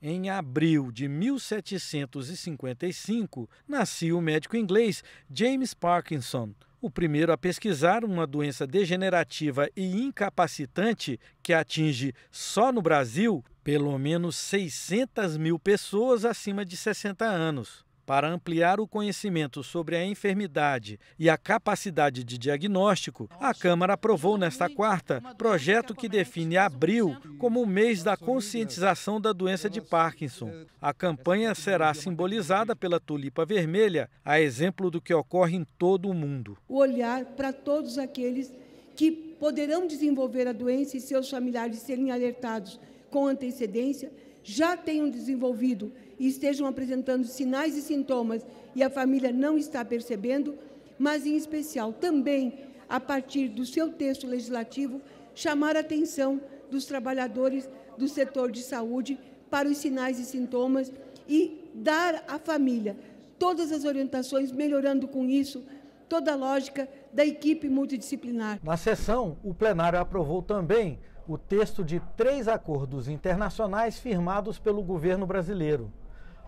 Em abril de 1755, nascia o médico inglês James Parkinson, o primeiro a pesquisar uma doença degenerativa e incapacitante que atinge só no Brasil pelo menos 600 mil pessoas acima de 60 anos. Para ampliar o conhecimento sobre a enfermidade e a capacidade de diagnóstico, a Câmara aprovou nesta quarta projeto que define abril como o mês da conscientização da doença de Parkinson. A campanha será é simbolizada pela tulipa vermelha, a exemplo do que ocorre em todo o mundo. O olhar para todos aqueles que poderão desenvolver a doença e seus familiares serem alertados com antecedência já tenham desenvolvido e estejam apresentando sinais e sintomas e a família não está percebendo, mas, em especial, também a partir do seu texto legislativo, chamar a atenção dos trabalhadores do setor de saúde para os sinais e sintomas e dar à família todas as orientações, melhorando com isso toda a lógica da equipe multidisciplinar. Na sessão, o plenário aprovou também o texto de três acordos internacionais firmados pelo governo brasileiro: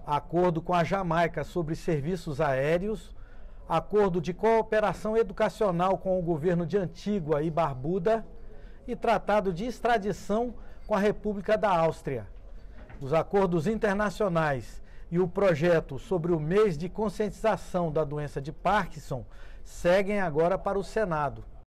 acordo com a Jamaica sobre serviços aéreos, acordo de cooperação educacional com o governo de Antígua e Barbuda e tratado de extradição com a República da Áustria. Os acordos internacionais e o projeto sobre o mês de conscientização da doença de Parkinson seguem agora para o Senado.